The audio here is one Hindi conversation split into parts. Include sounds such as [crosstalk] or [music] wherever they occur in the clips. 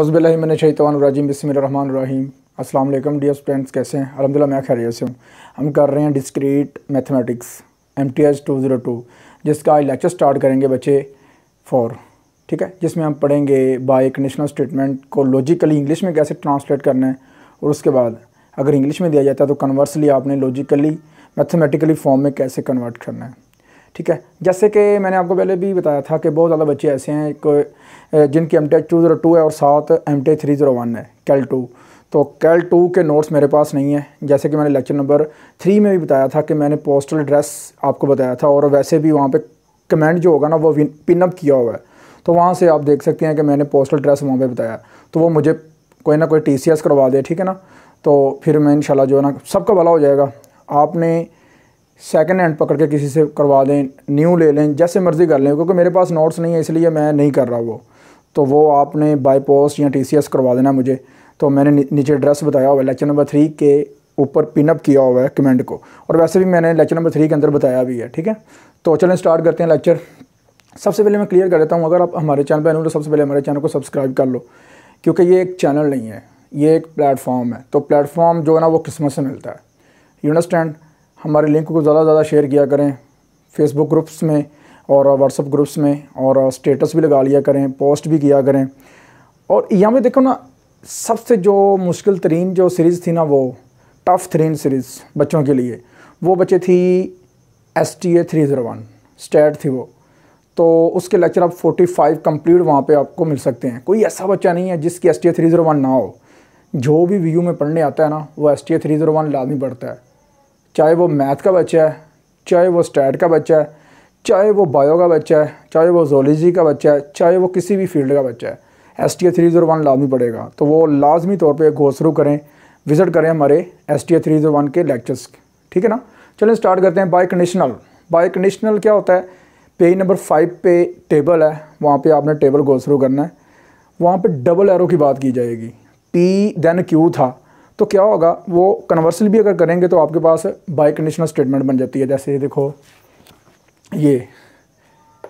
औज़बिल्लिन शैतवानरजीम बसमीम डी डियर स्टूडेंट्स कैसे हैं अलहमदिल्ला मैं खैरियत से हूँ हम कर रहे हैं discrete mathematics M T S two zero two जिसका आज लेक्चर स्टार्ट करेंगे बच्चे फोर ठीक है जिसमें हम पढ़ेंगे बाई कंडीशनल स्टेटमेंट को लॉजिकली इंग्लिश में कैसे ट्रांसलेट करना है और उसके बाद अगर इंग्लिश में दिया जाता है तो कन्वर्सली आपने लॉजिकली मैथमेटिकली फॉर्म में कैसे कन्वर्ट करना है ठीक है जैसे कि मैंने आपको पहले भी बताया था कि बहुत ज़्यादा बच्चे ऐसे हैं जिनकी M T H two zero two है और साथ M T three zero one है कैल टू तो कैल टू के नोट्स मेरे पास नहीं है जैसे कि मैंने लेक्चर नंबर थ्री में भी बताया था कि मैंने पोस्टल एड्रेस आपको बताया था और वैसे भी वहाँ पे कमेंट जो होगा ना वो पिनअप किया हुआ है तो वहाँ से आप देख सकते हैं कि मैंने पोस्टल एड्रेस वहाँ पे बताया तो वो मुझे कोई ना कोई टी करवा दे ठीक है ना तो फिर मैं इन जो है ना सबका भला हो जाएगा आपने सेकंड हैंड पकड़ के किसी से करवा दें न्यू ले लें जैसे मर्ज़ी कर लें क्योंकि मेरे पास नोट्स नहीं है इसलिए मैं नहीं कर रहा वो तो वो आपने बाई पोस्ट या टी करवा देना मुझे तो मैंने नीचे एड्रेस बताया हुआ है लेक्चर नंबर थ्री के ऊपर पिनअप किया हुआ है कमेंट को और वैसे भी मैंने लेक्चर नंबर थ्री के अंदर बताया भी है ठीक है तो चलें स्टार्ट करते हैं लेक्चर सबसे पहले मैं क्लियर कर देता हूँ अगर आप हमारे चैनल पर तो सबसे पहले हमारे चैनल को सब्सक्राइब कर लो क्योंकि ये एक चैनल नहीं है ये एक प्लेटफॉर्म है तो प्लेटफॉर्म जो है ना वो किस्मत से मिलता है यू अंडरस्टैंड हमारे लिंक को ज़्यादा से ज़्यादा शेयर किया करें फेसबुक ग्रुप्स में और व्हाट्सअप ग्रुप्स में और स्टेटस भी लगा लिया करें पोस्ट भी किया करें और यहाँ पर देखो ना सबसे जो मुश्किल तरीन जो सीरीज़ थी ना वो टफ़ तरीन सीरीज़ बच्चों के लिए वो बच्चे थी S T A three zero one state थी वो तो उसके लेक्चर आप फोर्टी फाइव कम्प्लीट वहाँ पर आपको मिल सकते हैं कोई ऐसा बच्चा नहीं है जिसकी S T A three zero one ना हो जो भी वी में पढ़ने आता है ना वो S T A three zero one लाजमी पढ़ता है चाहे वो मैथ का बच्चा है चाहे वो स्टैट का बच्चा है चाहे वो बायो का बच्चा है चाहे वो जोलॉजी का बच्चा है चाहे वो किसी भी फील्ड का बच्चा है S T A three zero one लाजमी पड़ेगा तो वो लाजमी तौर पर गो शुरू करें विज़िट करें हमारे S T A three zero one के लेक्चर्स ठीक है ना चलें स्टार्ट करते हैं बाई कंडीशनल बाई कंडीशनल क्या होता है पेज नंबर फाइव पे टेबल है वहाँ पर आपने टेबल गो शुरू करना है वहाँ पर डबल एरो की बात की जाएगी पी देन क्यू था तो क्या होगा वो कन्वर्सल भी अगर करेंगे तो आपके पास बाई कंडीशनल स्टेटमेंट बन जाती है जैसे ये देखो ये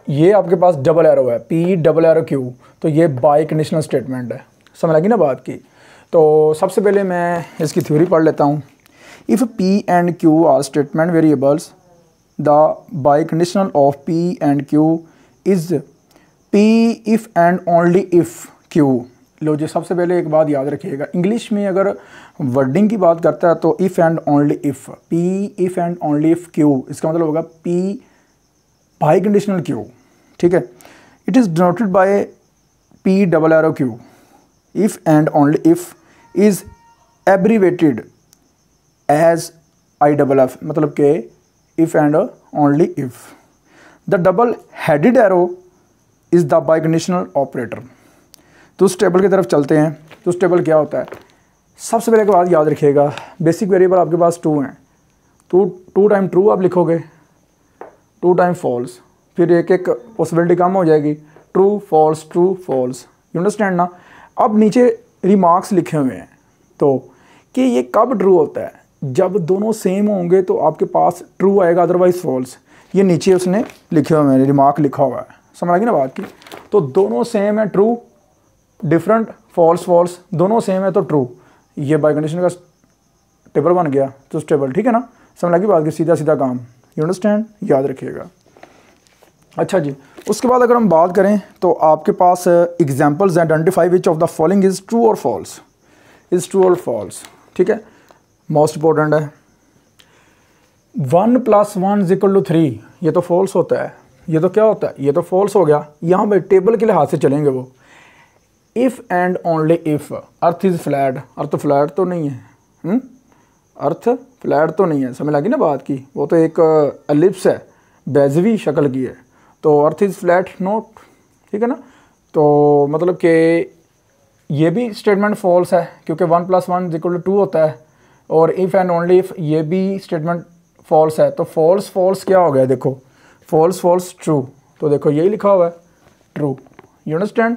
ये आपके पास डबल एरो है पी डबल एरो क्यू तो ये बाई कंडीशनल स्टेटमेंट है समझ लगी ना बात की तो सबसे पहले मैं इसकी थ्योरी पढ़ लेता हूँ if P and Q are statement variables the biconditional of P and Q is P if and only if Q लो जी सबसे पहले एक बात याद रखिएगा इंग्लिश में अगर वर्डिंग की बात करता है तो if and only if P if and only if Q इसका मतलब होगा पी बाई कंडीशनल क्यू ठीक है it is denoted by P double R O Q if and only if is abbreviated as I double F मतलब के if and only if the double headed arrow is the biconditional operator तो उस टेबल की तरफ चलते हैं तो उस टेबल क्या होता है सबसे पहले एक बात याद रखिएगा बेसिक वेरिएबल आपके पास टू हैं टू टू टाइम ट्रू आप लिखोगे टू टाइम फॉल्स फिर एक एक पॉसिबिलिटी कम हो जाएगी true false true false you understand ना अब नीचे रिमार्क्स लिखे हुए हैं तो कि ये कब ट्रू होता है जब दोनों सेम होंगे तो आपके पास ट्रू आएगा अदरवाइज फॉल्स ये नीचे उसने लिखे हुए हैं रिमार्क लिखा हुआ है समझ आ गई ना बात की तो दोनों सेम है ट्रू डिफरेंट फॉल्स फॉल्स दोनों सेम है तो ट्रू ये बाई कंडीशन का टेबल बन गया तो टेबल ठीक है ना समझ की बात की सीधा सीधा काम यू अंडरस्टैंड याद रखिएगा अच्छा जी उसके बाद अगर हम बात करें तो आपके पास examples identify which of the following is true और फॉल्स इज़ ट्रू और फॉल्स ठीक है मोस्ट इंपॉर्टेंट है one plus one equal to three ये तो फॉल्स होता है ये तो क्या होता है ये तो फॉल्स हो गया यहाँ पर टेबल के लिहाज से चलेंगे वो if and only if earth is flat earth flat तो नहीं है हुँ? अर्थ फ्लैट तो नहीं है समझ लगी ना बात की वो तो एक अलिप्स uh, है बैजवी शक्ल की है तो अर्थ इज़ फ्लैट नोट ठीक है ना तो मतलब कि ये भी स्टेटमेंट फॉल्स है क्योंकि one plus one equal to होता है और इफ़ एंड ओनली इफ़ ये भी स्टेटमेंट फॉल्स है तो फॉल्स फॉल्स क्या हो गया देखो फॉल्स फॉल्स ट्रू तो देखो यही लिखा हुआ है ट्रू यू अंडरस्टैंड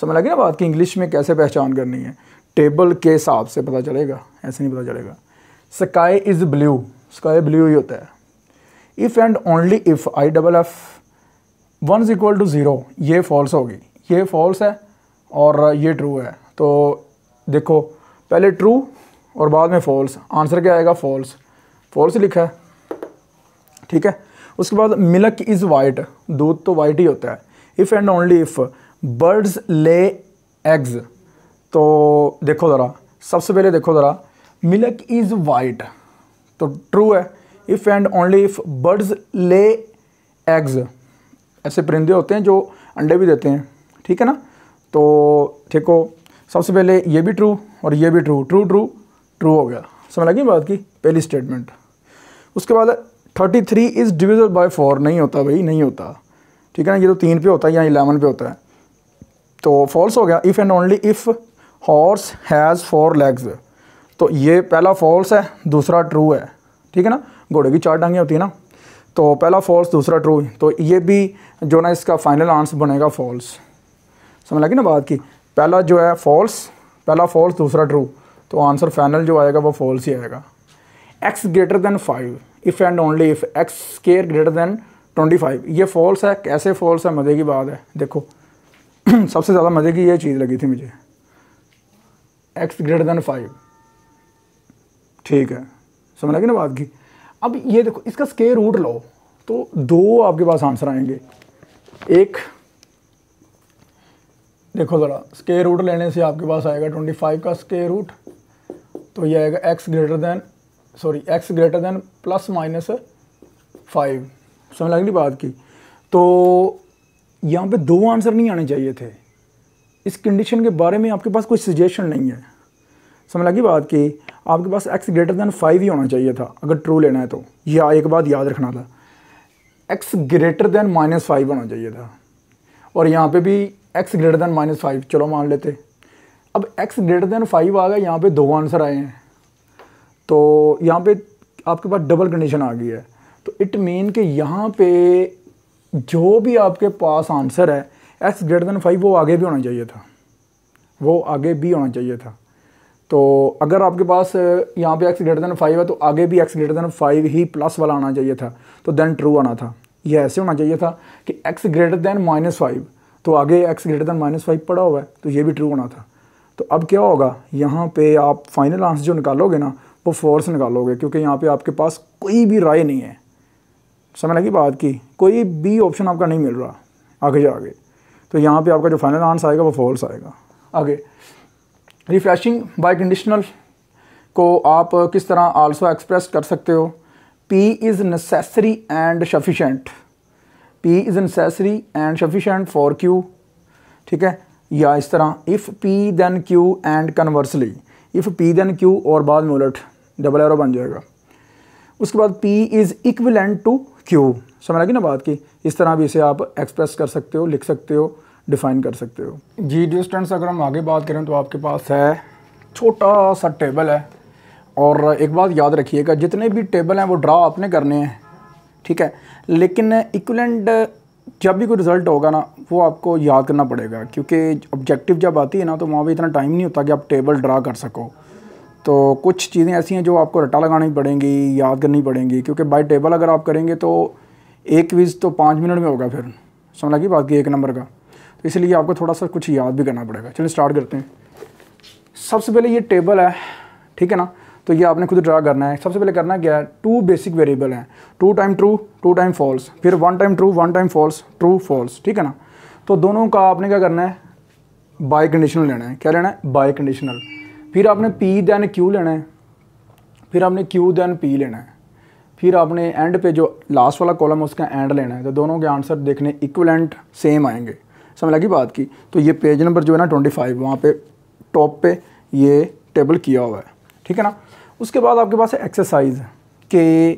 समझ लगे ना बात कि इंग्लिश में कैसे पहचान करनी है टेबल के हिसाब से पता चलेगा ऐसे नहीं पता चलेगा sky is blue sky blue ही होता है if and only if I double F one is equal to zero ये फॉल्स होगी ये फॉल्स है और ये ट्रू है तो देखो पहले ट्रू और बाद में फॉल्स आंसर क्या आएगा फॉल्स फॉल्स लिखा है ठीक है उसके बाद मिल्क इज़ वाइट दूध तो वाइट ही होता है if and only if birds lay eggs तो देखो ज़रा सबसे पहले देखो ज़रा मिल्क इज़ वाइट तो ट्रू है if and only if birds lay eggs ऐसे परिंदे होते हैं जो अंडे भी देते हैं ठीक है ना तो देखो सबसे पहले ये भी ट्रू और ये भी ट्रू ट्रू ट्रू ट्रू हो गया समझ लगी बात की पहली स्टेटमेंट उसके बाद thirty three is divisible by four नहीं होता भाई नहीं होता ठीक है ना ये तो तीन पे होता है या इलेवन पे होता है तो फॉल्स हो गया if and only if horse has four legs तो ये पहला फॉल्स है दूसरा ट्रू है ठीक है ना घोड़े की चार टांगें होती है ना तो पहला फॉल्स दूसरा ट्रू तो ये भी जो ना इसका फाइनल आंसर बनेगा फॉल्स समझ लगी ना बात की पहला जो है फॉल्स पहला फॉल्स दूसरा ट्रू तो आंसर फाइनल जो आएगा वो फॉल्स ही आएगा x greater than five if and only if x square greater than twenty five ये फॉल्स है कैसे फॉल्स है मज़े की बात है देखो [clears throat] सबसे ज़्यादा मज़े की ये चीज़ लगी थी मुझे एक्स ग्रेटर देन फाइव ठीक है समझ लगे ना बात की अब ये देखो इसका स्के रूट लो तो दो आपके पास आंसर आएंगे एक देखो ज़रा स्के रूट लेने से आपके पास आएगा ट्वेंटी फाइव का स्के रूट तो ये आएगा x greater than sorry x greater than plus minus five समझ लगे ना बात की तो यहाँ पे दो आंसर नहीं आने चाहिए थे इस कंडीशन के बारे में आपके पास कोई सजेशन नहीं है समझ लगी बात कि आपके पास एक्स ग्रेटर दैन फाइव ही होना चाहिए था अगर ट्रू लेना है तो या एक बात याद रखना था x greater than minus five होना चाहिए था और यहाँ पे भी x greater than minus five चलो मान लेते अब एक्स ग्रेटर दैन फाइव आ गया यहाँ पे दो आंसर आए हैं तो यहाँ पे आपके पास डबल कंडीशन आ गई है तो इट मीन कि यहाँ पे जो भी आपके पास आंसर है एक्स ग्रेटर देन फाइव वो आगे भी होना चाहिए था वो आगे भी होना चाहिए था तो अगर आपके पास यहाँ पे एक्स ग्रेटर देन फाइव है तो आगे भी एक्स ग्रेटर देन फाइव ही प्लस वाला आना चाहिए था तो देन ट्रू आना था ये ऐसे होना चाहिए था कि x greater than minus five तो आगे x greater than minus five पड़ा हुआ है तो ये भी ट्रू होना था तो अब क्या होगा यहाँ पे आप फाइनल आंसर जो निकालोगे ना वो फोर से निकालोगे क्योंकि यहाँ पे आपके पास कोई भी राय नहीं है समय लगी बात की कोई बी ऑप्शन आपका नहीं मिल रहा आगे जा आगे तो यहाँ पे आपका जो फाइनल आंसर आएगा वो फॉल्स आएगा आगे रिफ्रेशिंग बाय कंडीशनल को आप किस तरह आल्सो एक्सप्रेस कर सकते हो p is necessary and sufficient p is necessary and sufficient for q ठीक है या इस तरह if p then q and conversely if p then q और बाद में उलट डबल एरो बन जाएगा उसके बाद p is equivalent to q समझ लगी ना बात की इस तरह भी इसे आप एक्सप्रेस कर सकते हो लिख सकते हो डिफ़ाइन कर सकते हो जी डिस्टेंस स्टूडेंट्स अगर हम आगे बात करें तो आपके पास है छोटा सा टेबल है और एक बात याद रखिएगा जितने भी टेबल हैं वो ड्रा आपने करने हैं ठीक है लेकिन इक्वलेंट जब भी कोई रिज़ल्ट होगा ना वो आपको याद करना पड़ेगा क्योंकि ऑब्जेक्टिव जब आती है ना तो वहाँ पर इतना टाइम नहीं होता कि आप टेबल ड्रा कर सको तो कुछ चीज़ें ऐसी हैं जो आपको रट्टा लगानी पड़ेंगी याद करनी पड़ेंगी क्योंकि बाई टेबल अगर आप करेंगे तो एक क्विज़ तो पाँच मिनट में होगा फिर समझ लगी बात की एक नंबर का तो इसलिए आपको थोड़ा सा कुछ याद भी करना पड़ेगा चलिए स्टार्ट करते हैं सबसे पहले ये टेबल है ठीक है ना तो ये आपने खुद ड्रा करना है सबसे पहले करना क्या है टू बेसिक वेरिएबल हैं two time true two time false फिर one time true one time false true false ठीक है ना तो दोनों का आपने क्या करना है बाई कंडीशनल लेना है क्या लेना है बाई कंडीशनल फिर आपने पी देन क्यू लेना है फिर आपने क्यू देन पी लेना है फिर आपने एंड पे जो लास्ट वाला कॉलम है उसका एंड लेना है तो दोनों के आंसर देखने इक्वलेंट सेम आएंगे समझ लगी बात की तो ये पेज नंबर जो है ना ट्वेंटी फाइव वहाँ पर टॉप पे ये टेबल किया हुआ है ठीक है ना उसके बाद आपके पास है एक्सरसाइज के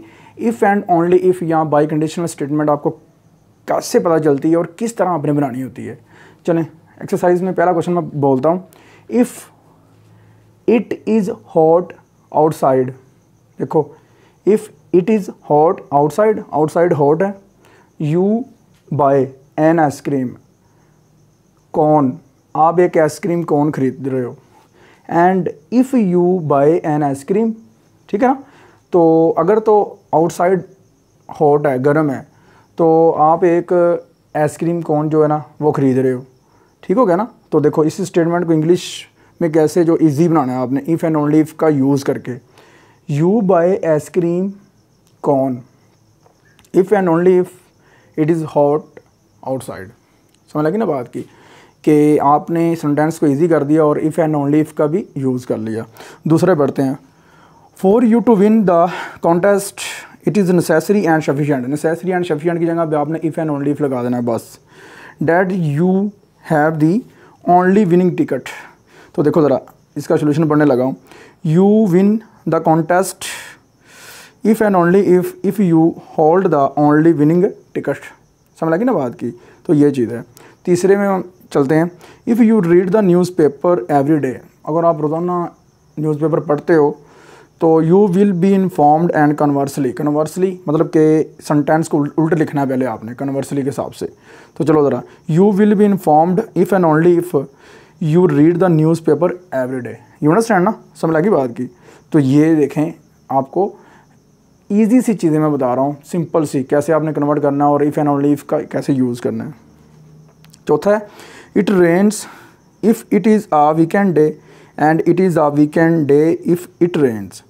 इफ़ एंड ओनली इफ़ या बाई कंडीशनल स्टेटमेंट आपको कैसे पता चलती है और किस तरह आपने बनानी होती है चलें एक्सरसाइज में पहला क्वेश्चन मैं बोलता हूँ if it is hot outside देखो if it is hot outside outside hot है यू बाय एन आइसक्रीम कौन आप एक आइसक्रीम कौन खरीद रहे हो and if you buy an ice cream ठीक है ना तो अगर तो आउटसाइड हॉट है गर्म है तो आप एक आइसक्रीम कौन जो है ना वो ख़रीद रहे हो ठीक हो गया ना तो देखो इस स्टेटमेंट को इंग्लिश में कैसे जो इजी बनाना है आपने इफ़ एंड ओनली इफ़ का यूज़ करके you buy ice cream con if and only if it is hot outside समझ लगी ना बात की कि आपने सेंटेंस को इजी कर दिया और इफ़ एंड ओनली इफ़ का भी यूज़ कर लिया दूसरे पढ़ते हैं for you to win the contest it is necessary and sufficient necessary and sufficient की जगह पर आपने इफ़ एंड ओनली इफ़ लगा देना है बस that you have the only winning ticket तो देखो ज़रा इसका सोल्यूशन पढ़ने लगा हूँ you win the contest if and only if if you hold the only winning ticket समझ लगी ना बात की तो ये चीज़ है तीसरे में चलते हैं if you read the newspaper every day अगर आप रोज़ाना न्यूज़पेपर पढ़ते हो तो you will be informed and conversely conversely मतलब के सेंटेंस को उल्ट लिखना है पहले आपने कन्वर्सली के हिसाब से तो चलो ज़रा you will be informed if and only if you read the newspaper every day you understand ना समझ लगी बात की तो ये देखें आपको ईजी सी चीज़ें मैं बता रहा हूँ सिंपल सी कैसे आपने कन्वर्ट करना है और इफ़ एंड ओनली इफ़ का कैसे यूज़ करना है चौथा है it rains if it is a weekend day and it is a weekend day if it rains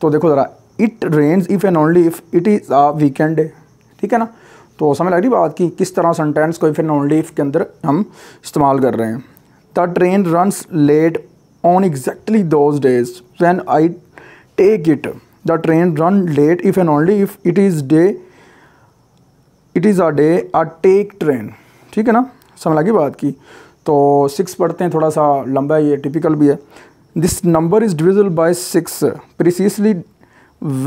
तो देखो ज़रा it rains if and only if it is a weekend day ठीक है ना तो समझ लग रही बात की किस तरह सेंटेंस को इफ़ एंड ओनली इफ़ के अंदर हम इस्तेमाल कर रहे हैं The train runs late on exactly those days when I take it. The train run late if and only if it is day it is a day a take train ठीक है ना समझ लगी बात की तो सिक्स पढ़ते हैं थोड़ा सा लंबा है ये टिपिकल भी है this number is divisible by six precisely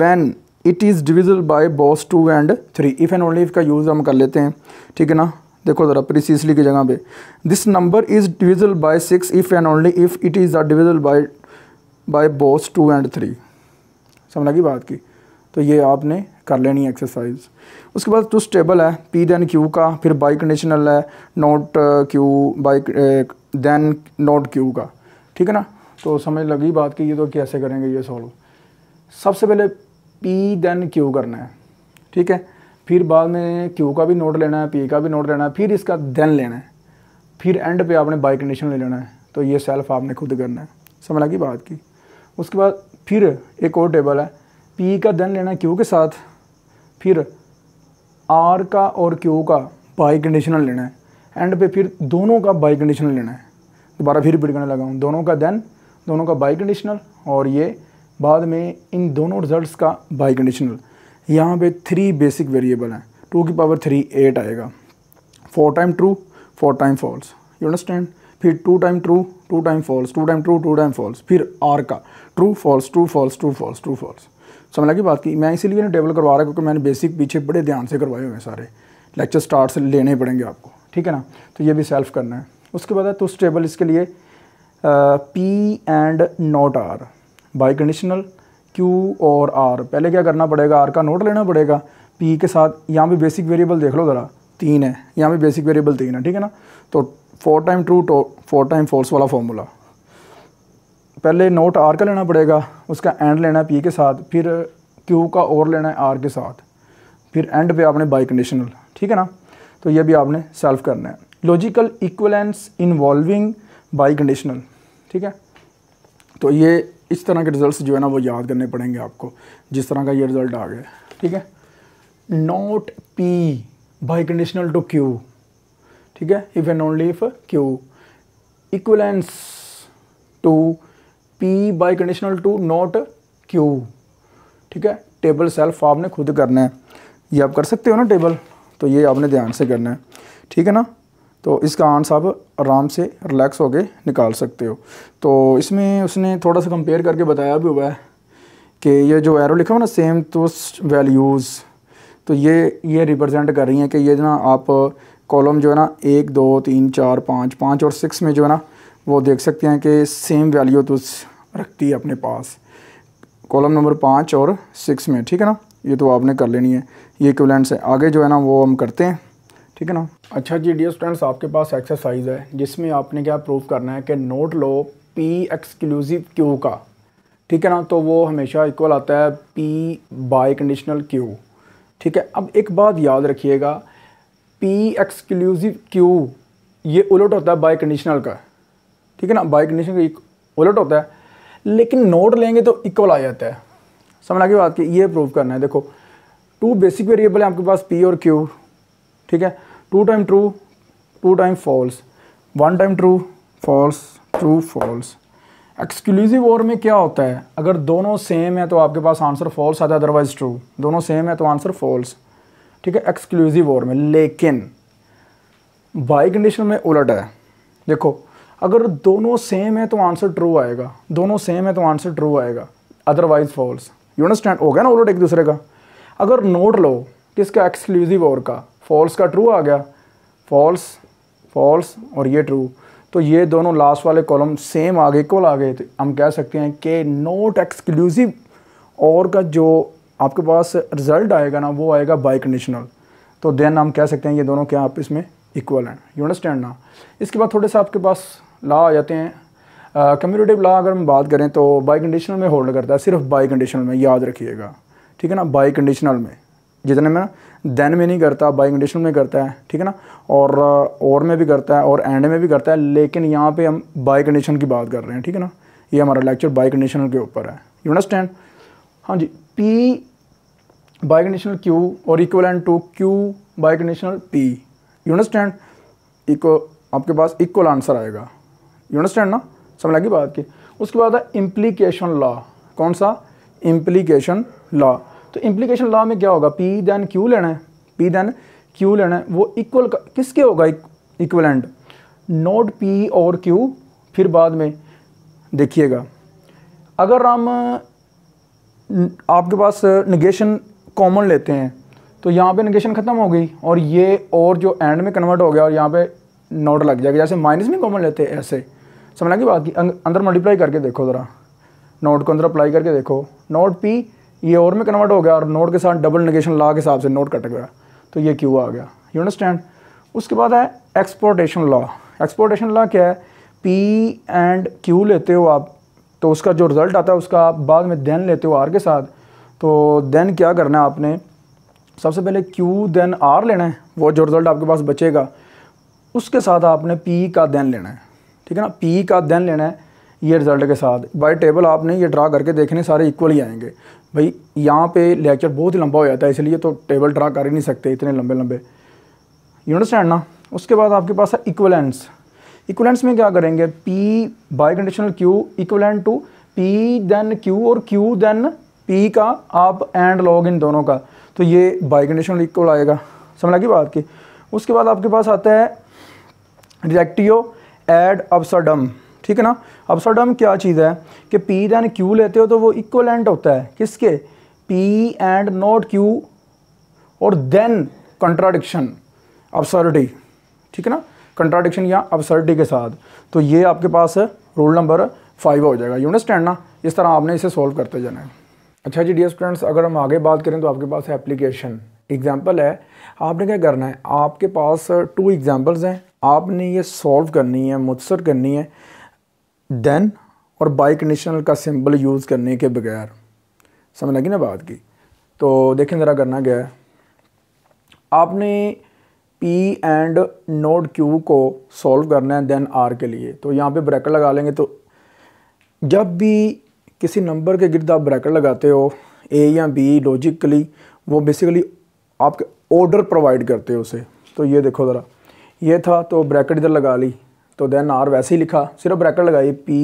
when it is divisible by both two and three if and only if का यूज़ हम कर लेते हैं ठीक है ना देखो ज़रा प्रिसीसली की जगह पे this number is divisible by six if and only if it is the divisible by by both two and three समझ लगी बात की तो ये आपने कर लेनी है एक्सरसाइज उसके बाद टू स्टेबल है पी देन क्यू का फिर बाई कंडीशनल है not q bi then not q का ठीक है ना तो समझ लगी बात की ये तो कैसे करेंगे ये सॉल्व सबसे पहले पी देन क्यू करना है ठीक है फिर बाद में क्यू का भी नोट लेना है पी का भी नोट लेना है फिर इसका देन लेना है फिर एंड पे आपने बाई कंडीशन ले लेना है तो ये सेल्फ आपने खुद करना है समझ लगी बात की उसके बाद फिर एक और टेबल है पी का देन लेना है क्यू के साथ फिर आर का और क्यू का बाई कंडीशन लेना है एंड पे फिर दोनों का बाई कंडीशन लेना है दोबारा फिर रिपीट करने लगा हूँ दोनों का देन दोनों का बाई कंडीशनल और ये बाद में इन दोनों रिजल्ट का बाई कंडीशनल यहाँ पे थ्री बेसिक वेरिएबल हैं टू की पावर थ्री एट आएगा four time true four time false you understand फिर two time true two time false two time true two time false फिर आर का true false true false true false true false समझ लगी बात की मैं इसीलिए ना टेबल करवा रहा क्योंकि मैंने बेसिक पीछे बड़े ध्यान से करवाए हुए हैं सारे लेक्चर स्टार्ट से लेने पड़ेंगे आपको ठीक है ना तो ये भी सेल्फ करना है उसके बाद है तो उस टेबल इसके लिए p and not r biconditional q और आर पहले क्या करना पड़ेगा आर का नोट लेना पड़ेगा पी के साथ यहाँ पे बेसिक वेरिएबल देख लो ज़रा तीन है यहाँ पे बेसिक वेरिएबल तीन है ठीक है ना तो four time true two four time false वाला फॉर्मूला पहले नोट आर का लेना पड़ेगा उसका एंड लेना है पी के साथ फिर क्यू का और लेना है आर के साथ फिर एंड पे आपने बाई कंडीशनल ठीक है ना तो ये भी आपने सेल्फ करना है logical equivalence involving biconditional ठीक है तो ये इस तरह के रिज़ल्ट जो है ना वो याद करने पड़ेंगे आपको जिस तरह का ये रिज़ल्ट आ गया ठीक है not p biconditional to q ठीक है if and only if q equivalence to p biconditional to not q ठीक है टेबल सेल्फ आपने खुद करना है ये आप कर सकते हो ना टेबल तो ये आपने ध्यान से करना है ठीक है ना तो इसका आंसर आप आराम से रिलैक्स होकर निकाल सकते हो तो इसमें उसने थोड़ा सा कंपेयर करके बताया भी हुआ है कि ये जो एरो लिखा हुआ ना सेम तो वैल्यूज़ तो ये ये रिप्रेजेंट कर रही हैं कि ये जो ना आप कॉलम जो है ना एक दो तीन चार पाँच पाँच और सिक्स में जो है ना वो देख सकते हैं कि सेम वैल्यू तो रखती है अपने पास कॉलम नंबर पाँच और सिक्स में ठीक है ना ये तो आपने कर लेनी है ये इक्वलेंट्स है आगे जो है ना वो हम करते हैं ठीक है ना अच्छा जी डी स्टूडेंट्स आपके पास एक्सरसाइज है जिसमें आपने क्या प्रूव करना है कि नोट लो पी एक्सक्लूसिव क्यू का ठीक है ना तो वो हमेशा इक्वल आता है पी बाई कंडीशनल क्यू ठीक है अब एक बात याद रखिएगा पी एक्सक्लूसिव क्यू ये उलट होता है बाई कंडीशनल का ठीक है ना बाई कंडीशनल उलट होता है लेकिन नोट लेंगे तो इक्वल आ जाता है समझना आगे बात की ये प्रूव करना है देखो टू बेसिक वेरिएबल है आपके पास पी और क्यू ठीक है two time true two time false one time true false true false exclusive or में क्या होता है अगर दोनों सेम है तो आपके पास आंसर फॉल्स आता है अदरवाइज ट्रू दोनों सेम है तो आंसर फॉल्स ठीक है एक्सक्लूसिव और में लेकिन बाई कंडीशन में उलट है देखो अगर दोनों सेम है तो आंसर ट्रू आएगा दोनों सेम है तो आंसर ट्रू आएगा अदरवाइज फॉल्स यू अंडरस्टैंड हो गया ना उलट एक दूसरे का अगर नोट लो किसका एक्सक्लूसिव और का फॉल्स का ट्रू आ गया फॉल्स फॉल्स और ये ट्रू तो ये दोनों लास्ट वाले कॉलम सेम आ गए इक्वल आ गए तो हम कह सकते हैं कि नोट एक्सक्लूसिव और का जो आपके पास रिजल्ट आएगा ना वो आएगा बाई कंडीशनल तो देन हम कह सकते हैं ये दोनों क्या आप इसमें इक्वल हैं यू अंडरस्टैंड ना इसके बाद थोड़े से आपके पास ला आ जाते हैं कम्यूटेटिव ला अगर हम बात करें तो बाई कंडीशनल में होल्ड करता है सिर्फ बाई कंडीशनल में याद रखिएगा ठीक है ना बाई कंडीशनल में जितने में देन में नहीं करता बाई कंडीशन में करता है ठीक है ना और और uh, में भी करता है और एंड में भी करता है लेकिन यहाँ पे हम बाई कंडीशन की बात कर रहे हैं ठीक है ना ये हमारा लेक्चर बाई कंडीशनल के ऊपर है यू अंडरस्टैंड हाँ जी पी बाई कंडीशनल क्यू और equal and to q biconditional p you understand इक्व आपके पास इक्वल आंसर आएगा यू अंडरस्टैंड ना समझ लगी बात की उसके बाद है इम्प्लीकेशन लॉ कौन सा इम्प्लीकेशन लॉ तो इम्प्लीकेशन लॉ में क्या होगा पी देन क्यू लेना है पी देन क्यू लेना है वो इक्वल किसके होगा equivalent not p or q फिर बाद में देखिएगा अगर हम आपके पास निगेशन कॉमन लेते हैं तो यहाँ पे निगेशन ख़त्म हो गई और ये और जो एंड में कन्वर्ट हो गया और यहाँ पे नोट लग जाएगा जैसे माइनस में कॉमन लेते हैं ऐसे समझना की बात की अंदर मल्टीप्लाई करके देखो ज़रा नोट को अंदर अप्लाई करके देखो नोट पी ये और में कन्वर्ट हो गया और नोट के साथ डबल निगेशन लॉ के हिसाब से नोट कट गया तो ये क्यू आ गया यू अंडरस्टैंड उसके बाद है एक्सपोर्टेशन लॉ एक्सपोर्टेशन लॉ क्या है पी एंड क्यू लेते हो आप तो उसका जो रिज़ल्ट आता है उसका आप बाद में देन लेते हो आर के साथ तो देन क्या करना है आपने सबसे पहले क्यू देन आर लेना है वो जो रिज़ल्ट आपके पास बचेगा उसके साथ आपने पी का देन लेना है ठीक है ना पी का देन लेना है ये रिज़ल्ट के साथ बाई टेबल आपने ये ड्रा करके देखने सारे इक्वल ही आएंगे भाई यहाँ पे लेक्चर बहुत ही लंबा हो जाता है इसलिए तो टेबल ड्रा कर ही नहीं सकते इतने लंबे लंबे यू अंडरस्टैंड ना उसके बाद आपके पास है इक्वलेंस इक्वलेंस में क्या करेंगे p biconditional q equivalent to p then q और क्यू देन पी का आप एंड लॉग इन दोनों का तो ये बाई कंडीशनल इक्वल आएगा समझ लगी बात की उसके बाद आपके पास आता है रिएक्टियो एड अपसडम ठीक है ना अपसाइड क्या चीज़ है कि पी एंड क्यू लेते हो तो वो इक्वल एंड होता है किसके पी एंड नॉट क्यू और देन कंट्राडिक्शन अपसर्टी ठीक है ना कंट्राडिक्शन या अपसर्टी के साथ तो ये आपके पास रूल नंबर फाइव हो जाएगा यू अंडरस्टैंड ना इस तरह आपने इसे सॉल्व करते जाना है अच्छा जी डी स्टूडेंट्स अगर हम आगे बात करें तो आपके पास है एप्लीकेशन एग्जाम्पल है आपने क्या करना है आपके पास टू एग्जाम्पल्स हैं आपने ये सॉल्व करनी है मुतसर करनी है देन और बाई कंडीशनल का सिंबल यूज़ करने के बगैर समझ लगी ना बात की तो देखें ज़रा करना क्या है आपने पी एंड नोड क्यू को सॉल्व करना है देन आर के लिए तो यहाँ पे ब्रैकेट लगा लेंगे तो जब भी किसी नंबर के गिरद आप ब्रैकेट लगाते हो ए या बी लॉजिकली वो बेसिकली आपके ऑर्डर प्रोवाइड करते हो उसे तो ये देखो ज़रा ये था तो ब्रैकेट इधर लगा ली तो देन आर वैसे ही लिखा सिर्फ ब्रैकेट लगाई पी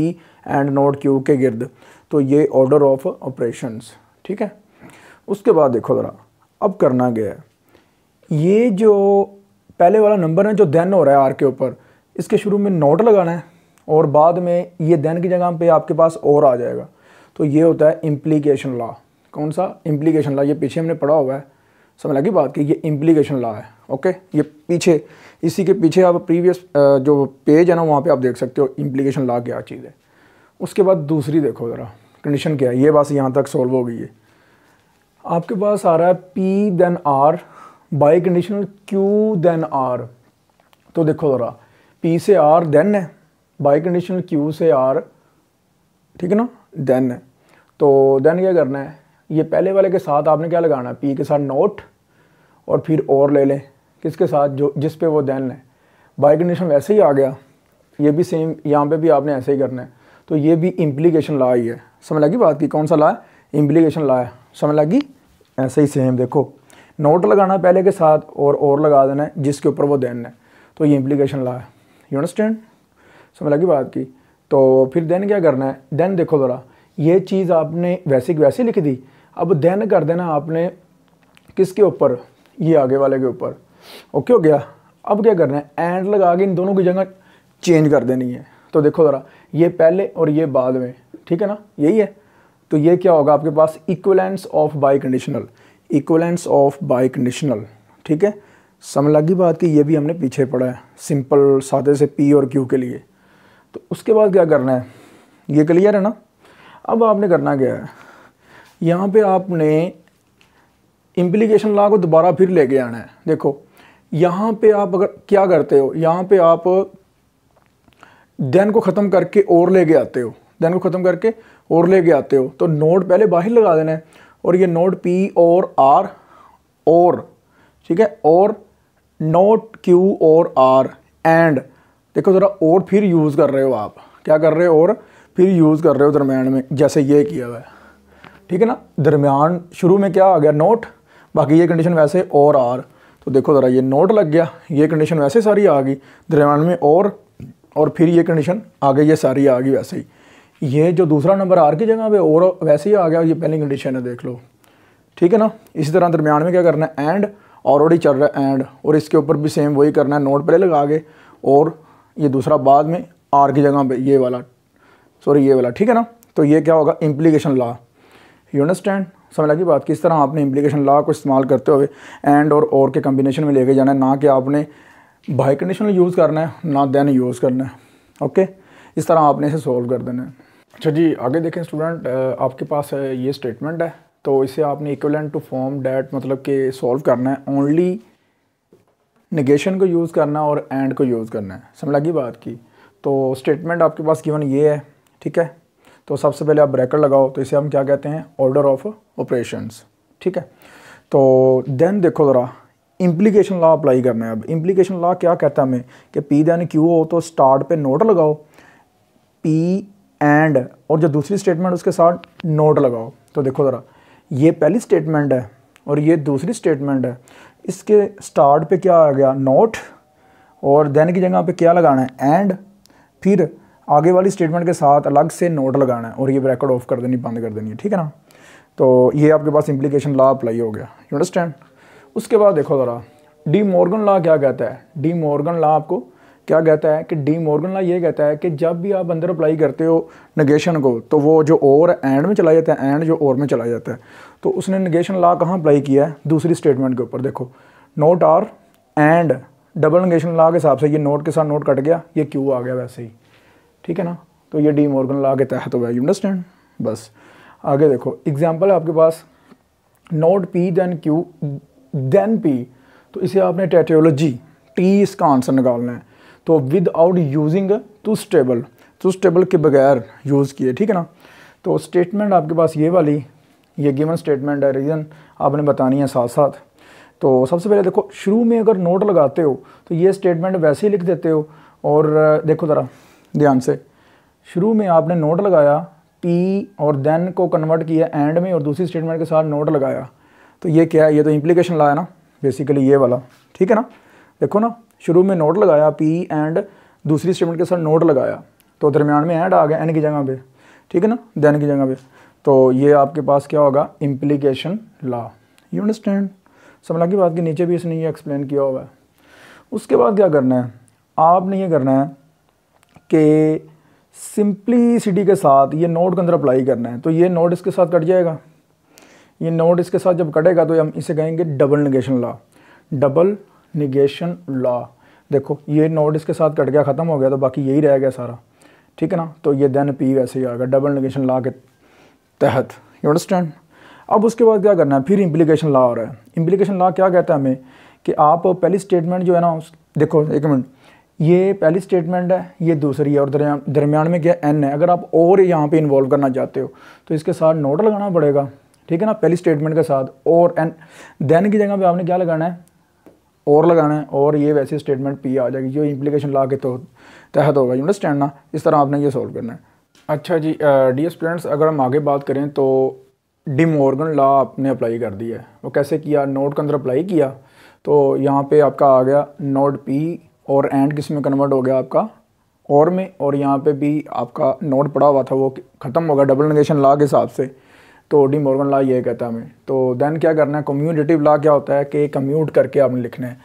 एंड नोट क्यू के गिर्द तो ये ऑर्डर ऑफ ऑपरेशंस ठीक है उसके बाद देखो ज़रा अब करना गया है ये जो पहले वाला नंबर है जो देन हो रहा है आर के ऊपर इसके शुरू में नोट लगाना है और बाद में ये देन की जगह पे आपके पास और आ जाएगा तो ये होता है इम्प्लीकेशन लॉ कौन सा इम्प्लीकेशन लॉ ये पीछे हमने पढ़ा हुआ है समझ लगी बात कि ये इम्प्लीकेशन लॉ है ओके ये पीछे इसी के पीछे आप प्रीवियस जो पेज है ना वहाँ पे आप देख सकते हो इम्प्लीकेशन लॉ क्या चीज़ है उसके बाद दूसरी देखो ज़रा कंडीशन क्या है ये बस यहाँ तक सॉल्व हो गई है आपके पास आ रहा है p then r biconditional q then r तो देखो ज़रा पी से आर देन है बाई कंडीशनल क्यू से आर ठीक है ना देन है तो देन क्या करना है ये पहले वाले के साथ आपने क्या लगाना है पी के साथ नोट और फिर और ले लें किसके साथ जो जिस पे वो देन है बाई कंडीशन वैसे ही आ गया ये भी सेम यहाँ पे भी आपने ऐसे ही करना है तो ये भी इम्प्लीकेशन ला ही है समझ लगी बात की कौन सा ला है इम्प्लीकेशन ला है समझ लगी ऐसे ही सेम देखो नोट लगाना पहले के साथ और और लगा देना है जिसके ऊपर वो देन है तो ये इम्प्लीकेशन ला है यू अंडरस्टैंड समझ लगी बात की तो फिर देन क्या करना है देन देखो ज़रा ये चीज़ आपने वैसे वैसे लिख दी अब देन कर देना आपने किसके ऊपर ये आगे वाले के ऊपर ओके हो गया अब क्या करना है एंड लगा के इन दोनों की जगह चेंज कर देनी है तो देखो ज़रा ये पहले और ये बाद में ठीक है ना यही है तो ये क्या होगा आपके पास equivalence of biconditional equivalence of biconditional ठीक है समझ लगी बात कि ये भी हमने पीछे पढ़ा है सिंपल सादे से पी और क्यू के लिए तो उसके बाद क्या करना है ये क्लियर है ना अब आपने करना क्या है यहाँ पे आपने इम्प्लीकेशन लॉ को दोबारा फिर लेके आना है देखो यहाँ पे आप अगर क्या करते हो यहाँ पे आप देन को ख़त्म करके और लेके आते हो देन को ख़त्म करके और लेके आते हो तो नोड पहले बाहर लगा देना है और ये नोड पी और आर और ठीक है और नोट क्यू और आर एंड देखो ज़रा और फिर यूज़ कर रहे हो आप क्या कर रहे हो और फिर यूज़ कर रहे हो दरम्यान में जैसे ये किया हुआ है ठीक है ना दरमियान शुरू में क्या आ गया नोट बाकी ये कंडीशन वैसे और आर तो देखो ज़रा ये नोट लग गया ये कंडीशन वैसे सारी आ गई दरमियान में और और फिर ये कंडीशन आ गई ये सारी आ गई वैसे ही ये जो दूसरा नंबर आर की जगह पे और वैसे ही आ गया ये पहली कंडीशन है देख लो ठीक है ना इसी तरह दरमियान में क्या करना है एंड और ऑलरेडी चल रहा है एंड और इसके ऊपर भी सेम वही करना है नोट पहले लगा के और ये दूसरा बाद में आर की जगह पे ये वाला सॉरी ये वाला ठीक है ना तो ये क्या होगा इम्प्लीकेशन लॉ यू अंडरस्टैंड समझ लगी बात किस तरह आपने इम्प्लीकेशन लॉ को इस्तेमाल करते हुए एंड और और के कम्बिनेशन में लेके जाना है ना कि आपने बाई कंडीशनल यूज़ करना है ना देन यूज़ करना है ओके इस तरह आपने इसे सॉल्व कर देना है अच्छा जी आगे देखें स्टूडेंट आपके पास ये स्टेटमेंट है तो इसे आपने इक्वलेंट टू फॉर्म डैट मतलब कि सॉल्व करना है ओनली नेगेशन को यूज़ करना है और एंड को यूज़ करना है समझ लगी बात की तो स्टेटमेंट आपके पास गिवन ये है ठीक है तो सबसे पहले आप ब्रैकेट लगाओ तो इसे हम क्या कहते हैं ऑर्डर ऑफ ऑपरेशंस ठीक है तो देन देखो ज़रा इम्प्लीकेशन लॉ अप्लाई करना है अब इम्प्लीकेशन लॉ क्या कहता है हमें कि पी देन क्यू हो तो स्टार्ट पे नोट लगाओ पी एंड और जो दूसरी स्टेटमेंट उसके साथ नोट लगाओ तो देखो ज़रा ये पहली स्टेटमेंट है और ये दूसरी स्टेटमेंट है इसके स्टार्ट पे क्या आ गया नोट और देन की जगह पे क्या लगाना है एंड फिर आगे वाली स्टेटमेंट के साथ अलग से नोट लगाना है और ये ब्रैकेट ऑफ कर देनी बंद कर देनी है ठीक है ना तो ये आपके पास इम्प्लीकेशन ला अप्लाई हो गया यू अंडरस्टैंड उसके बाद देखो ज़रा डी मॉर्गन ला क्या कहता है डी मॉर्गन ला आपको क्या कहता है कि डी मॉर्गन ला ये कहता है कि जब भी आप अंदर अप्लाई करते हो नगेशन को तो वो जो और एंड में चला जाता है एंड जो और में चला जाता है तो उसने नगेशन ला कहाँ अप्लाई किया है दूसरी स्टेटमेंट के ऊपर देखो not r and double negation law के हिसाब से ये नोट के साथ नोट कट गया ये क्यू आ गया वैसे ही ठीक है ना तो ये डी मॉर्गन लॉ के तहत होगा यू अंडरस्टैंड बस आगे देखो एग्जाम्पल आपके पास not p then q then p तो इसे आपने टेटियोलॉजी टी इसका आंसर निकालना है तो out using two stable two stable के बगैर यूज़ किए ठीक है ना तो स्टेटमेंट आपके पास ये वाली ये गिवन स्टेटमेंट है रीज़न आपने बतानी है साथ साथ तो सबसे पहले देखो शुरू में अगर नोट लगाते हो तो ये स्टेटमेंट वैसे ही लिख देते हो और देखो ज़रा ध्यान से शुरू में आपने नोट लगाया पी और देन को कन्वर्ट किया एंड में और दूसरी स्टेटमेंट के साथ नोट लगाया तो ये क्या है ये तो इम्प्लीकेशन लाया ना बेसिकली ये वाला ठीक है ना देखो ना शुरू में नोट लगाया पी एंड दूसरी स्टेटमेंट के साथ नोट लगाया तो दरमियान में एंड आ गया एन की जगह पे ठीक है ना देन की जगह पे तो ये आपके पास क्या होगा इम्प्लीकेशन ला यू अंडरस्टैंड समला की बात के नीचे भी इसने ये एक्सप्लेन किया हुआ है उसके बाद क्या करना है आपने ये करना है के सिंप्लिसिटी के साथ ये नोड के अंदर अप्लाई करना है तो ये नोड इसके साथ कट जाएगा ये नोड इसके साथ जब कटेगा तो हम इसे कहेंगे double negation law double negation law देखो ये नोड इसके साथ कट गया ख़त्म हो गया तो बाकी यही रह गया सारा ठीक है ना तो ये देन पी वैसे ही आएगा डबल निगेशन लॉ के तहत यू अंडरस्टैंड अब उसके बाद क्या करना है फिर इम्प्लीकेशन लॉ आ रहा है इम्प्लीकेशन लॉ क्या कहता है हमें कि आप पहली स्टेटमेंट जो है ना उस देखो एक मिनट ये पहली स्टेटमेंट है ये दूसरी है और दरमियान में क्या एन है अगर आप और यहाँ पे इन्वॉल्व करना चाहते हो तो इसके साथ नोट लगाना पड़ेगा ठीक है ना पहली स्टेटमेंट के साथ और एन देन की जगह पे आपने क्या लगाना है और लगाना है और ये वैसे स्टेटमेंट पी आ जाएगी जो इम्प्लीकेशन ला के तो तहत होगा यू अंडरस्टैंड ना इस तरह आपने ये सॉल्व करना है अच्छा जी डी स्टूडेंट्स अगर हम आगे बात करें तो डी मॉर्गन लॉ आपने अप्लाई कर दिया है वो कैसे किया नोट के अंदर अप्लाई किया तो यहाँ पे आपका आ गया नोट पी और एंड किस में कन्वर्ट हो गया आपका और में और यहाँ पे भी आपका नोट पड़ा हुआ था वो ख़त्म होगा डबल नगेशन लॉ के हिसाब से तो डी मॉर्गन लॉ ये कहता है हमें तो देन क्या करना है कम्यूटेटिव लॉ क्या होता है कि कम्यूट करके आपने लिखना है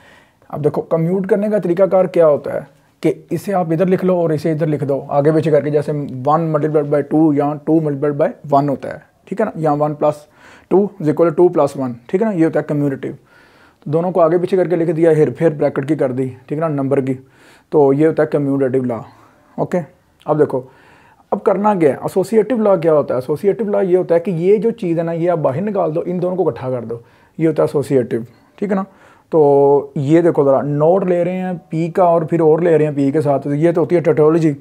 अब देखो कम्यूट करने का तरीकाकार क्या होता है कि इसे आप इधर लिख लो और इसे इधर लिख दो आगे पीछे करके जैसे वन मल्टीप्लाइड बाई टू या टू मल्टीप्लाइड बाई वन होता है ठीक है ना या one plus two is equal to plus one ठीक है ना ये होता है कम्यूटेटिव तो दोनों को आगे पीछे करके लिख दिया हेर फेर ब्रैकेट की कर दी ठीक है ना नंबर की तो ये होता है कम्यूनिटेटिव लॉ ओके अब देखो अब करना क्या है एसोसिएटिव लॉ क्या होता है एसोसिएटिव लॉ ये होता है कि ये जो चीज़ है ना ये आप बाहर निकाल दो इन दोनों को इकट्ठा कर दो ये होता है एसोसिएटिव ठीक है ना तो ये देखो ज़रा नोट ले रहे हैं पी का और फिर और ले रहे हैं पी के साथ तो ये तो होती है टेटोलॉजी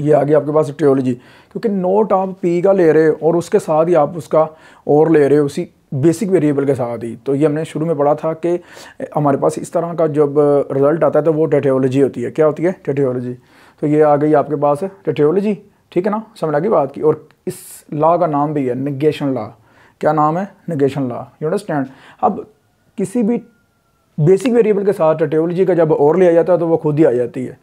ये आ गई आपके पास टेटोलॉजी क्योंकि नोट आप पी का ले रहे हो और उसके साथ ही आप उसका और ले रहे हो उसी बेसिक वेरिएबल के साथ ही तो ये हमने शुरू में पढ़ा था कि हमारे पास इस तरह का जब रिज़ल्ट आता है तो वो टेटियोलॉजी होती है क्या होती है टेटियोलॉजी तो ये आ गई आपके पास टेटियोलॉजी ठीक है ना समझ आ गई बात की और इस लॉ का नाम भी है निगेशन लॉ क्या नाम है निगेशन लॉ यू अंडरस्टैंड अब किसी भी बेसिक वेरिएबल के साथ टेटियोलॉजी का जब और लिया जाता है तो वो खुद ही आ जाती है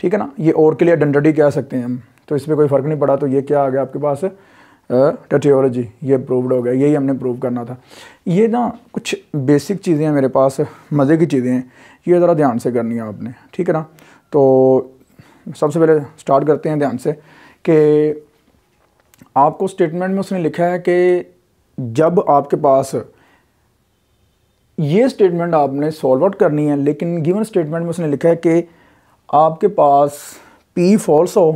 ठीक है ना ये और के लिए आइडेंटिटी कह सकते हैं हम तो इसमें कोई फ़र्क नहीं पड़ा तो ये क्या आ गया आपके पास टटियोलॉजी हाँ, ये प्रूवड हो गया यही हमने प्रूव करना था ये ना कुछ बेसिक चीज़ें हैं मेरे पास मज़े की चीज़ें हैं ये ज़रा ध्यान से करनी है आपने ठीक है ना तो सबसे पहले स्टार्ट करते हैं ध्यान से कि आपको स्टेटमेंट में उसने लिखा है कि जब आपके पास ये स्टेटमेंट आपने सॉल्व आउट करनी है लेकिन गिवन स्टेटमेंट में उसने लिखा है कि आपके पास पी फॉल्स हो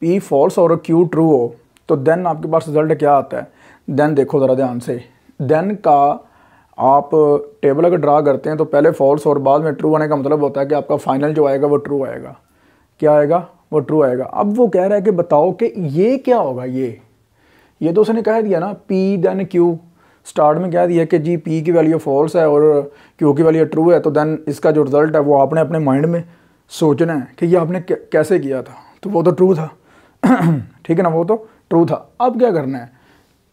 पी फॉल्स और क्यू ट्रू हो तो देन आपके पास रिजल्ट क्या आता है देन देखो ज़रा ध्यान से देन का आप टेबल अगर ड्रा करते हैं तो पहले फॉल्स और बाद में ट्रू आने का मतलब होता है कि आपका फाइनल जो आएगा वो ट्रू आएगा क्या आएगा वो ट्रू आएगा अब वो कह रहा है कि बताओ कि ये क्या होगा ये ये तो उसने कह दिया ना पी देन क्यू स्टार्ट में कह दिया कि जी पी की वैल्यू फॉल्स है और क्यू की वैल्यू ट्रू है तो देन इसका जो रिज़ल्ट है वो आपने अपने माइंड में सोचना है कि ये आपने कैसे किया था तो वो तो ट्रू था [clears throat] ठीक है ना वो तो ट्रू था अब क्या करना है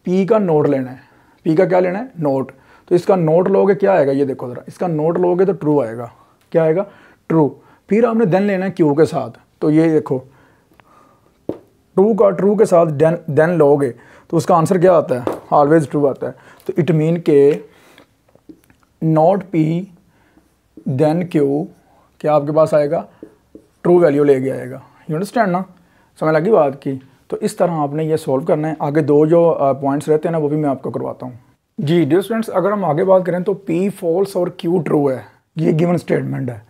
पी का नोट लेना है पी का क्या लेना है नोट तो इसका नोट लोगे क्या आएगा ये देखो ज़रा इसका नोट लोगे तो ट्रू आएगा क्या आएगा ट्रू फिर आपने देन लेना है क्यू के साथ तो ये देखो ट्रू का ट्रू के साथ देन देन लोगे तो उसका आंसर क्या आता है ऑलवेज ट्रू आता है तो इट मीन के नोट पी देन क्यू क्या आपके पास आएगा ट्रू वैल्यू लेके आएगा यू अंडरस्टैंड ना समझ लगी बात की तो इस तरह आपने ये सॉल्व करना है आगे दो जो पॉइंट्स रहते हैं ना वो भी मैं आपको करवाता हूँ जी डियर स्टूडेंट्स अगर हम आगे बात करें तो पी फॉल्स और क्यू ट्रू है ये गिवन स्टेटमेंट है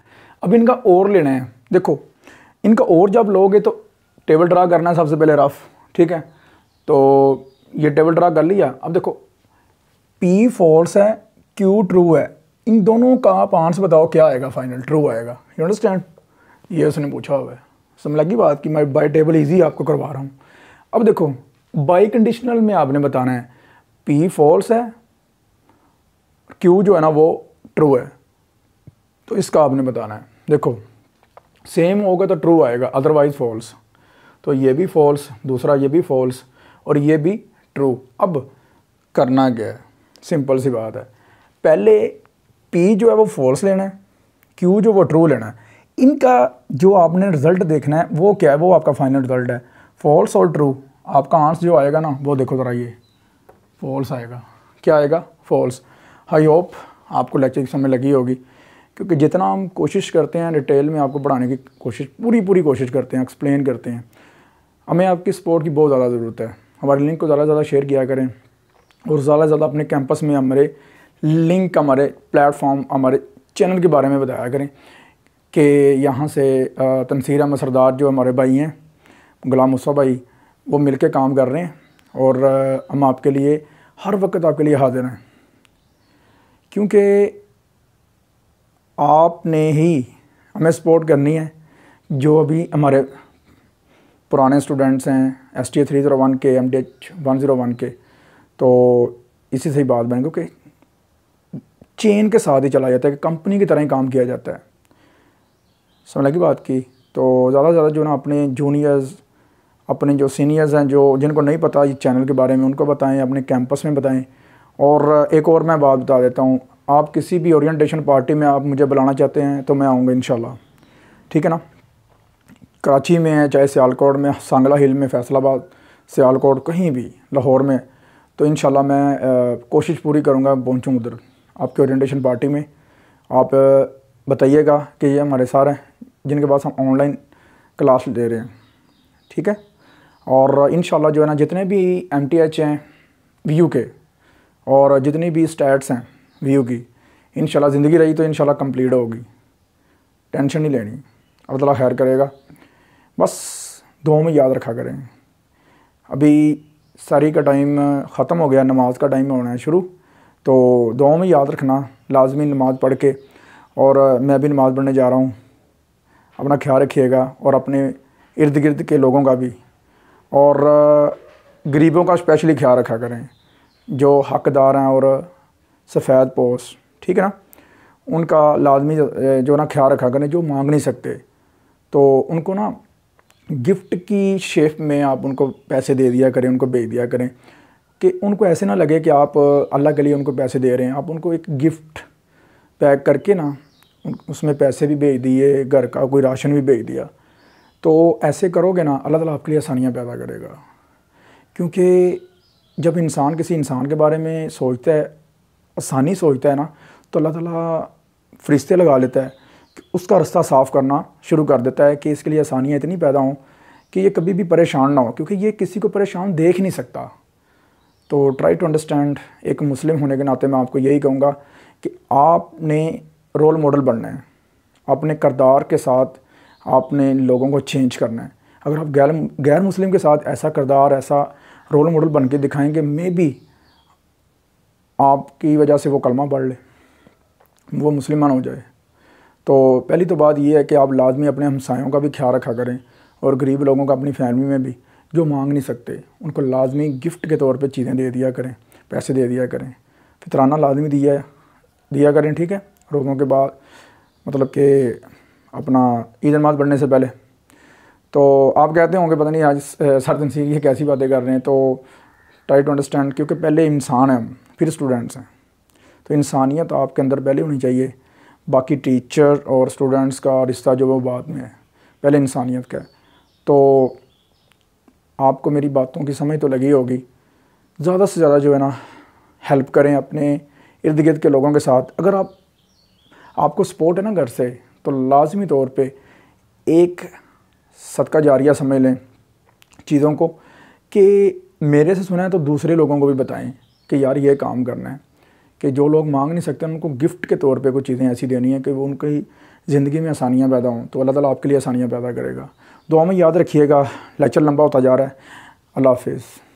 अब इनका और लेना है देखो इनका और जब लोगे तो टेबल ड्रा करना है सबसे पहले रफ ठीक है तो ये टेबल ड्रा कर लिया अब देखो पी फॉल्स है क्यू ट्रू है इन दोनों का आप आंसर बताओ क्या आएगा फाइनल ट्रू आएगा यू अंडरस्टैंड ये उसने पूछा हुआ है लगी बात कि मैं बाय टेबल इजी आपको करवा रहा हूँ अब देखो बाई कंडीशनल में आपने बताना है पी फॉल्स है क्यू जो है ना वो ट्रू है तो इसका आपने बताना है देखो सेम होगा तो ट्रू आएगा अदरवाइज फॉल्स तो ये भी फॉल्स दूसरा ये भी फॉल्स और ये भी ट्रू अब करना क्या है सिंपल सी बात है पहले पी जो है वो फॉल्स लेना है क्यू जो वो ट्रू लेना है इनका जो आपने रिज़ल्ट देखना है वो क्या है वो आपका फाइनल रिज़ल्ट है फॉल्स और ट्रू आपका आंसर जो आएगा ना वो देखो ज़रा ये फॉल्स आएगा क्या आएगा फॉल्स आई होप आपको लेक्चर की समय लगी होगी क्योंकि जितना हम कोशिश करते हैं डिटेल में आपको पढ़ाने की कोशिश पूरी पूरी कोशिश करते हैं एक्सप्लेन करते हैं हमें आपकी सपोर्ट की बहुत ज़्यादा ज़रूरत है हमारे लिंक को ज़्यादा से ज़्यादा शेयर किया करें और ज़्यादा से ज़्यादा अपने कैंपस में हमारे लिंक हमारे प्लेटफॉर्म हमारे चैनल के बारे में बताया करें कि यहाँ से तनसीर अहमद सरदार जो हमारे भाई हैं गुलाम मुसा भाई वो मिल के काम कर रहे हैं और हम आपके लिए हर वक्त आपके लिए हाजिर हैं क्योंकि आपने ही हमें सपोर्ट करनी है जो अभी हमारे पुराने स्टूडेंट्स हैं S T three zero one के M D H one zero one के तो इसी से ही बात बनेगी क्योंकि चेन के साथ ही चला जाता है कि कंपनी की तरह ही काम किया जाता है समझ लगी बात की तो ज़्यादा से ज़्यादा जो ना अपने जूनियर्स अपने जो सीनियर्स हैं जो जिनको नहीं पता इस चैनल के बारे में उनको बताएं अपने कैंपस में बताएं और एक और मैं बात बता देता हूँ आप किसी भी ओरिएंटेशन पार्टी में आप मुझे बुलाना चाहते हैं तो मैं आऊँगा इन ठीक है ना कराची में है चाहे सियालकोट में सांगला हिल में फैसलाबाद सियालकोट कहीं भी लाहौर में तो इन मैं कोशिश पूरी करूँगा पहुँचूँ उधर आपकी ओरिएटेशन पार्टी में आप बताइएगा कि ये हमारे सारे हैं जिनके पास हम ऑनलाइन क्लास दे रहे हैं ठीक है और इन जो है ना जितने भी एम टी एच हैं वी के और जितनी भी स्टैट्स हैं वी की इन ज़िंदगी रही तो इन कंप्लीट होगी टेंशन नहीं लेनी अब तला खैर करेगा बस दो में याद रखा करें अभी सारी का टाइम ख़त्म हो गया नमाज का टाइम होना है शुरू तो दो में याद रखना लाजमी नमाज पढ़ के और मैं भी नमाज़ पढ़ने जा रहा हूँ अपना ख्याल रखिएगा और अपने इर्द गिर्द के लोगों का भी और गरीबों का स्पेशली ख्याल रखा करें जो हकदार हैं और सफ़ेद पोस ठीक है ना उनका लाजमी जो ना ख्याल रखा करें जो मांग नहीं सकते तो उनको ना गिफ्ट की शेप में आप उनको पैसे दे दिया करें उनको भेज दिया करें कि उनको ऐसे ना लगे कि आप अल्लाह के लिए उनको पैसे दे रहे हैं आप उनको एक गिफ्ट पैक करके ना उसमें पैसे भी भेज दिए घर का कोई राशन भी भेज दिया तो ऐसे करोगे ना अल्लाह ताला आपके लिए आसानियाँ पैदा करेगा क्योंकि जब इंसान किसी इंसान के बारे में सोचता है आसानी सोचता है ना तो अल्लाह ताला फरिश्ते लगा लेता है कि उसका रास्ता साफ़ करना शुरू कर देता है कि इसके लिए आसानियाँ इतनी पैदा हों कि ये कभी भी परेशान ना हो क्योंकि ये किसी को परेशान देख नहीं सकता तो ट्राई टू अंडरस्टैंड एक मुस्लिम होने के नाते मैं आपको यही कहूँगा कि आपने रोल मॉडल बनना है अपने करदार के साथ आपने लोगों को चेंज करना है अगर आप गैर गैर मुस्लिम के साथ ऐसा करदार ऐसा रोल मॉडल बन के दिखाएँगे मे बी आपकी वजह से वो कलमा पढ़ ले वो मुसलमान हो जाए तो पहली तो बात यह है कि आप लाजमी अपने हमसायों का भी ख्याल रखा करें और गरीब लोगों का अपनी फैमिली में भी जो मांग नहीं सकते उनको लाजमी गिफ्ट के तौर पे चीज़ें दे दिया करें पैसे दे दिया करें फितराना लाजमी दिया दिया करें ठीक है रोज़ों के बाद मतलब कि अपना ईद नमाज पढ़ने से पहले तो आप कहते होंगे पता नहीं आज सरदन सीख ये कैसी बातें कर रहे हैं तो ट्राई टू अंडरस्टैंड क्योंकि पहले इंसान हैं फिर स्टूडेंट्स हैं तो इंसानियत आपके अंदर पहले होनी चाहिए बाकी टीचर और स्टूडेंट्स का रिश्ता जो वो बाद में है पहले इंसानियत का है तो आपको मेरी बातों की समझ तो लगी होगी ज़्यादा से ज़्यादा जो है ना हेल्प करें अपने इर्द गिर्द के लोगों के साथ अगर आप आपको सपोर्ट है ना घर से तो लाजमी तौर पर एक सदका जारिया समझ लें चीज़ों को कि मेरे से सुना है तो दूसरे लोगों को भी बताएं कि यार ये काम करना है कि जो लोग मांग नहीं सकते उनको गिफ्ट के तौर पे कुछ चीज़ें ऐसी देनी है कि वो उनकी ज़िंदगी में आसानियाँ पैदा हों तो अल्लाह ताला आपके लिए आसानियाँ पैदा करेगा दुआ में याद रखिएगा लेक्चर लंबा होता जा रहा है अल्लाह हाफिज़